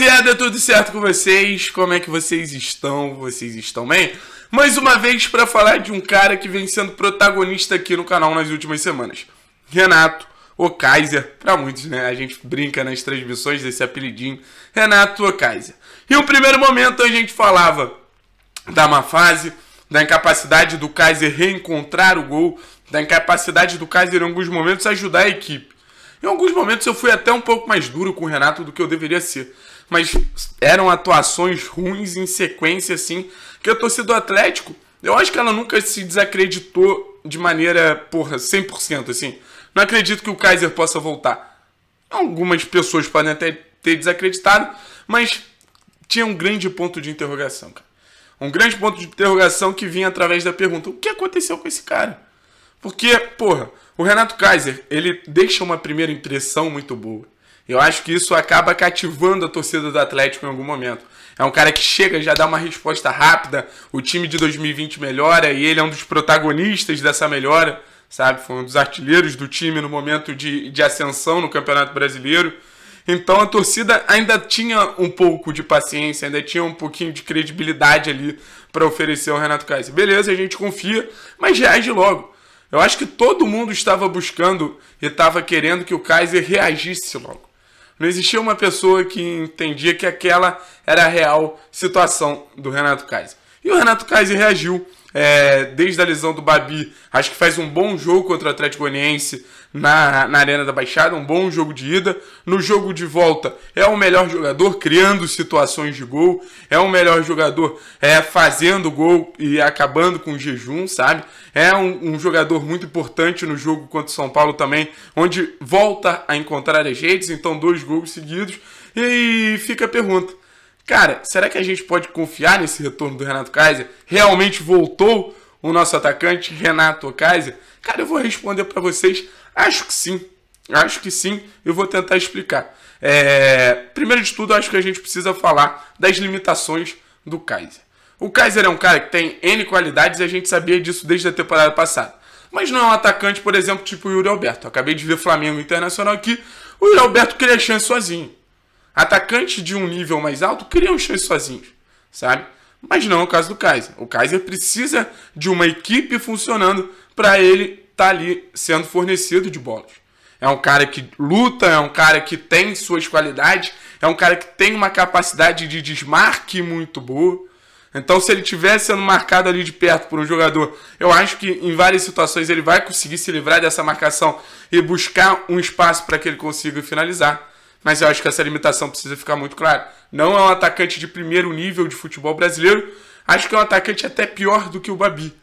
rapaziada, tudo certo com vocês? Como é que vocês estão? Vocês estão bem? Mais uma vez para falar de um cara que vem sendo protagonista aqui no canal nas últimas semanas. Renato, o Kaiser, para muitos, né? A gente brinca nas transmissões desse apelidinho, Renato o Kaiser. E no primeiro momento a gente falava da má fase, da incapacidade do Kaiser reencontrar o gol, da incapacidade do Kaiser em alguns momentos ajudar a equipe. Em alguns momentos eu fui até um pouco mais duro com o Renato do que eu deveria ser mas eram atuações ruins em sequência, assim. Que a torcida do Atlético, eu acho que ela nunca se desacreditou de maneira, porra, 100%, assim. Não acredito que o Kaiser possa voltar. Algumas pessoas podem até ter desacreditado, mas tinha um grande ponto de interrogação, cara. Um grande ponto de interrogação que vinha através da pergunta: o que aconteceu com esse cara? Porque, porra, o Renato Kaiser, ele deixa uma primeira impressão muito boa. Eu acho que isso acaba cativando a torcida do Atlético em algum momento. É um cara que chega, já dá uma resposta rápida, o time de 2020 melhora e ele é um dos protagonistas dessa melhora, sabe? Foi um dos artilheiros do time no momento de, de ascensão no Campeonato Brasileiro. Então a torcida ainda tinha um pouco de paciência, ainda tinha um pouquinho de credibilidade ali para oferecer ao Renato Kaiser. Beleza, a gente confia, mas reage logo. Eu acho que todo mundo estava buscando e estava querendo que o Kaiser reagisse logo. Não existia uma pessoa que entendia que aquela era a real situação do Renato Kaiser. E o Renato Kaiser reagiu. É, desde a lesão do Babi, acho que faz um bom jogo contra o Atlético Goianiense na, na Arena da Baixada, um bom jogo de ida. No jogo de volta, é o melhor jogador criando situações de gol, é o melhor jogador é, fazendo gol e acabando com o jejum, sabe? É um, um jogador muito importante no jogo contra o São Paulo também, onde volta a encontrar as redes, então dois gols seguidos. E fica a pergunta, Cara, será que a gente pode confiar nesse retorno do Renato Kaiser? Realmente voltou o nosso atacante Renato Kaiser? Cara, eu vou responder para vocês Acho que sim. Acho que sim. Eu vou tentar explicar. É... Primeiro de tudo, acho que a gente precisa falar das limitações do Kaiser. O Kaiser é um cara que tem N qualidades e a gente sabia disso desde a temporada passada. Mas não é um atacante, por exemplo, tipo o Yuri Alberto. Eu acabei de ver Flamengo Internacional aqui. O Yuri Alberto cria chance sozinho. Atacante de um nível mais alto um chance sozinho, sabe? Mas não é o caso do Kaiser. O Kaiser precisa de uma equipe funcionando para ele está ali sendo fornecido de bolas. É um cara que luta, é um cara que tem suas qualidades, é um cara que tem uma capacidade de desmarque muito boa. Então, se ele estiver sendo marcado ali de perto por um jogador, eu acho que em várias situações ele vai conseguir se livrar dessa marcação e buscar um espaço para que ele consiga finalizar. Mas eu acho que essa limitação precisa ficar muito clara. Não é um atacante de primeiro nível de futebol brasileiro. Acho que é um atacante até pior do que o Babi.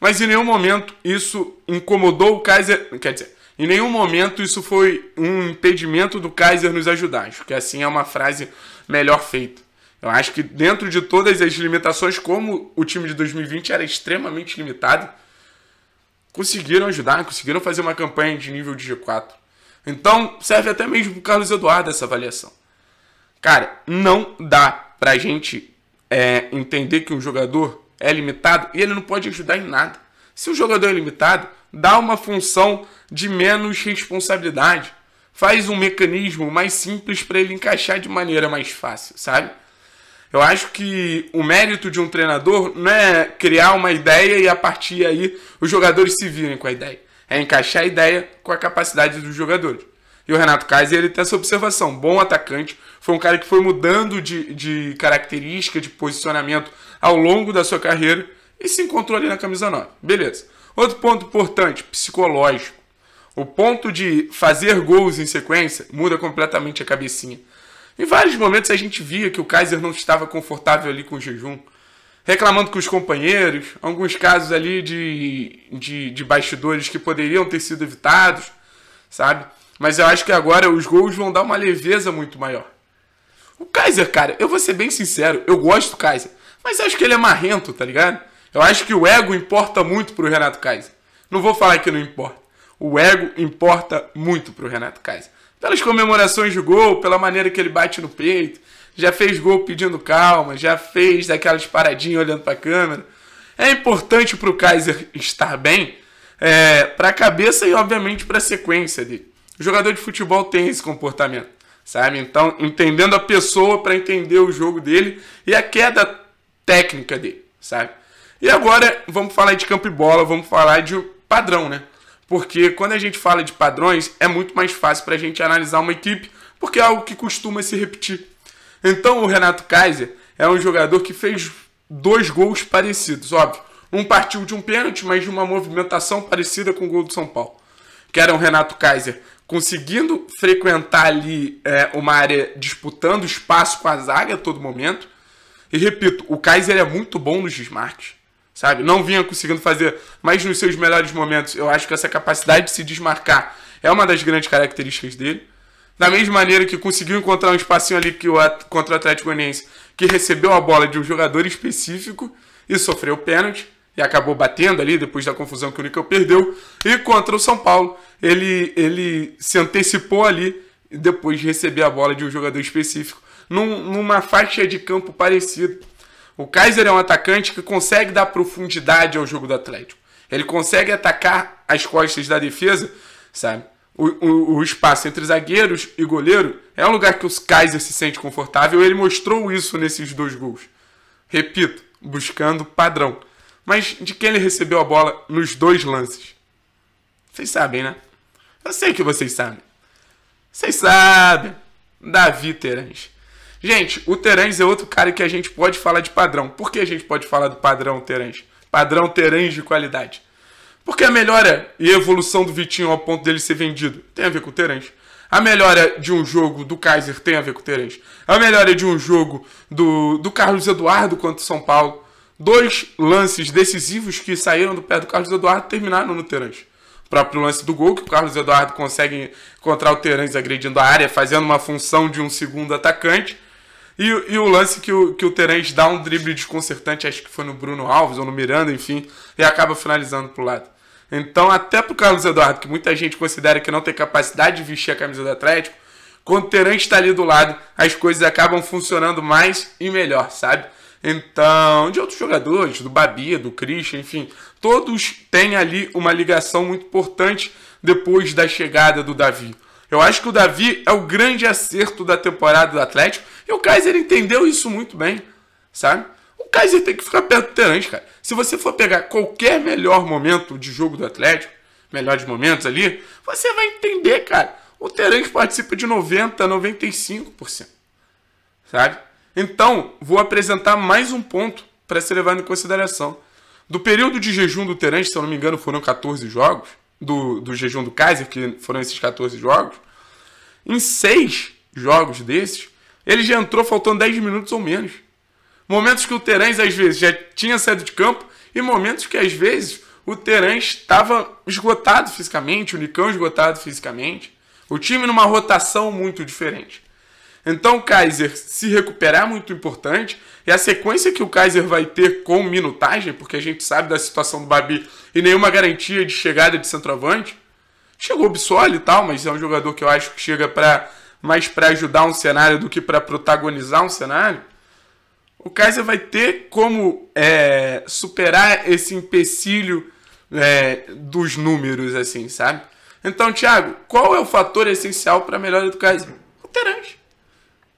Mas em nenhum momento isso incomodou o Kaiser. Quer dizer, em nenhum momento isso foi um impedimento do Kaiser nos ajudar. Acho que assim é uma frase melhor feita. Eu acho que dentro de todas as limitações, como o time de 2020 era extremamente limitado, conseguiram ajudar, conseguiram fazer uma campanha de nível de G4. Então, serve até mesmo para o Carlos Eduardo essa avaliação. Cara, não dá para a gente é, entender que um jogador é limitado e ele não pode ajudar em nada. Se o jogador é limitado, dá uma função de menos responsabilidade. Faz um mecanismo mais simples para ele encaixar de maneira mais fácil, sabe? Eu acho que o mérito de um treinador não é criar uma ideia e a partir aí os jogadores se virem com a ideia. É encaixar a ideia com a capacidade dos jogadores. E o Renato Kaiser, ele tem essa observação. Bom atacante, foi um cara que foi mudando de, de característica, de posicionamento ao longo da sua carreira e se encontrou ali na camisa 9. Beleza. Outro ponto importante, psicológico. O ponto de fazer gols em sequência muda completamente a cabecinha. Em vários momentos a gente via que o Kaiser não estava confortável ali com o jejum, reclamando com os companheiros, alguns casos ali de, de, de bastidores que poderiam ter sido evitados, sabe? Mas eu acho que agora os gols vão dar uma leveza muito maior. O Kaiser, cara, eu vou ser bem sincero, eu gosto do Kaiser. Mas acho que ele é marrento, tá ligado? Eu acho que o ego importa muito pro Renato Kaiser. Não vou falar que não importa. O ego importa muito pro Renato Kaiser. Pelas comemorações de gol, pela maneira que ele bate no peito, já fez gol pedindo calma, já fez aquelas paradinhas olhando pra câmera. É importante pro Kaiser estar bem, é, pra cabeça e obviamente pra sequência dele. O jogador de futebol tem esse comportamento, sabe? Então, entendendo a pessoa para entender o jogo dele e a queda técnica dele, sabe? E agora vamos falar de campo e bola, vamos falar de padrão, né? Porque quando a gente fala de padrões, é muito mais fácil para a gente analisar uma equipe, porque é algo que costuma se repetir. Então, o Renato Kaiser é um jogador que fez dois gols parecidos, óbvio. Um partiu de um pênalti, mas de uma movimentação parecida com o gol do São Paulo. Que era o Renato Kaiser conseguindo frequentar ali é, uma área disputando espaço com a zaga a todo momento. E repito, o Kaiser é muito bom nos desmarques, sabe? Não vinha conseguindo fazer, mas nos seus melhores momentos, eu acho que essa capacidade de se desmarcar é uma das grandes características dele. Da mesma maneira que conseguiu encontrar um espacinho ali que o, contra o Atlético Goianiense, que recebeu a bola de um jogador específico e sofreu pênalti e acabou batendo ali depois da confusão que o Nickel perdeu. E contra o São Paulo, ele, ele se antecipou ali e depois de receber a bola de um jogador específico num, numa faixa de campo parecida. O Kaiser é um atacante que consegue dar profundidade ao jogo do Atlético. Ele consegue atacar as costas da defesa, sabe? O, o, o, espaço entre zagueiros e goleiro é um lugar que o Kaiser se sente confortável. Ele mostrou isso nesses dois gols. Repito, buscando padrão. Mas de quem ele recebeu a bola nos dois lances? Vocês sabem, né? Eu sei que vocês sabem. Vocês sabem. Davi Terãs. Gente, o Terãs é outro cara que a gente pode falar de padrão. Por que a gente pode falar do padrão Terãs? Padrão Terãs de qualidade. Porque a melhora e evolução do Vitinho ao ponto dele ser vendido tem a ver com o Terãs. A melhora de um jogo do Kaiser tem a ver com o Terãs. A melhora de um jogo do, do Carlos Eduardo contra o São Paulo Dois lances decisivos que saíram do pé do Carlos Eduardo terminaram no Terence. O próprio lance do gol, que o Carlos Eduardo consegue encontrar o Terence agredindo a área, fazendo uma função de um segundo atacante. E, e o lance que o, que o Terence dá um drible desconcertante, acho que foi no Bruno Alves ou no Miranda, enfim, e acaba finalizando pro lado. Então, até pro Carlos Eduardo, que muita gente considera que não tem capacidade de vestir a camisa do Atlético, quando o Terence está ali do lado, as coisas acabam funcionando mais e melhor, sabe? Então, de outros jogadores, do Babi, do Christian, enfim, todos têm ali uma ligação muito importante depois da chegada do Davi. Eu acho que o Davi é o grande acerto da temporada do Atlético e o Kaiser entendeu isso muito bem, sabe? O Kaiser tem que ficar perto do Terence, cara. Se você for pegar qualquer melhor momento de jogo do Atlético, melhores momentos ali, você vai entender, cara. O Terence participa de 90, 95%, sabe? Então, vou apresentar mais um ponto para ser levado em consideração. Do período de jejum do Terence, se eu não me engano, foram 14 jogos, do, do jejum do Kaiser, que foram esses 14 jogos, em seis jogos desses, ele já entrou faltando 10 minutos ou menos. Momentos que o Terence, às vezes, já tinha saído de campo e momentos que, às vezes, o Terence estava esgotado fisicamente, o Nicão esgotado fisicamente, o time numa rotação muito diferente. Então o Kaiser se recuperar é muito importante. E a sequência que o Kaiser vai ter com minutagem, porque a gente sabe da situação do Babi e nenhuma garantia de chegada de centroavante. Chegou o Bissoli e tal, mas é um jogador que eu acho que chega para mais para ajudar um cenário do que para protagonizar um cenário. O Kaiser vai ter como é, superar esse empecilho é, dos números, assim, sabe? Então, Thiago, qual é o fator essencial para a melhora do Kaiser?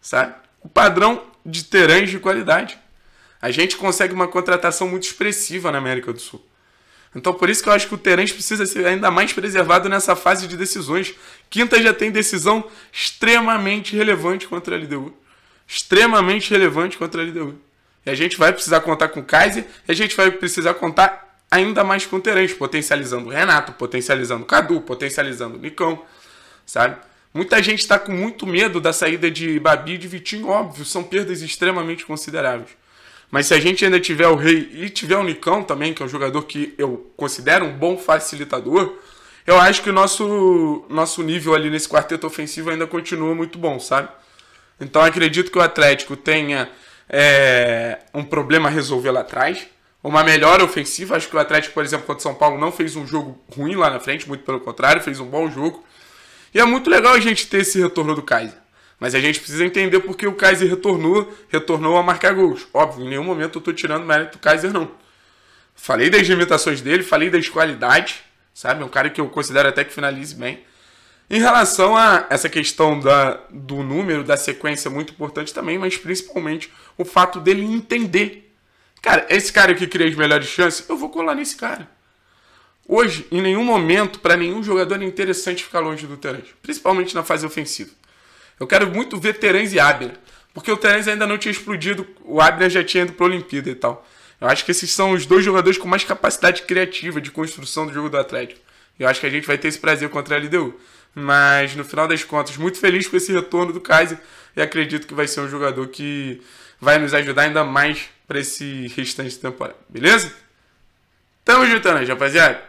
sabe? O padrão de terãs de qualidade. A gente consegue uma contratação muito expressiva na América do Sul. Então, por isso que eu acho que o Terence precisa ser ainda mais preservado nessa fase de decisões. Quinta já tem decisão extremamente relevante contra a LDU. Extremamente relevante contra a LDU. E a gente vai precisar contar com o Kaiser, e a gente vai precisar contar ainda mais com o Terence, potencializando o Renato, potencializando o Cadu, potencializando o Nicão, sabe? Muita gente está com muito medo da saída de Babi e de Vitinho, óbvio, são perdas extremamente consideráveis. Mas se a gente ainda tiver o Rei e tiver o Nicão também, que é um jogador que eu considero um bom facilitador, eu acho que o nosso, nosso nível ali nesse quarteto ofensivo ainda continua muito bom, sabe? Então acredito que o Atlético tenha é, um problema a resolver lá atrás, uma melhora ofensiva. Acho que o Atlético, por exemplo, contra o São Paulo não fez um jogo ruim lá na frente, muito pelo contrário, fez um bom jogo. E é muito legal a gente ter esse retorno do Kaiser. Mas a gente precisa entender porque o Kaiser retornou, retornou a marcar gols. Óbvio, em nenhum momento eu tô tirando mérito do Kaiser, não. Falei das limitações dele, falei das qualidades, sabe? É um cara que eu considero até que finalize bem. Em relação a essa questão da, do número, da sequência, é muito importante também, mas principalmente o fato dele entender. Cara, esse cara que cria as melhores chances, eu vou colar nesse cara. Hoje, em nenhum momento, para nenhum jogador é interessante ficar longe do Terence, principalmente na fase ofensiva. Eu quero muito ver Terence e Abner, porque o Terence ainda não tinha explodido, o Abner já tinha ido para a Olimpíada e tal. Eu acho que esses são os dois jogadores com mais capacidade criativa de construção do jogo do Atlético. Eu acho que a gente vai ter esse prazer contra a LDU. Mas, no final das contas, muito feliz com esse retorno do Kaiser e acredito que vai ser um jogador que vai nos ajudar ainda mais para esse restante da temporada, beleza? Tamo junto, juntando, rapaziada!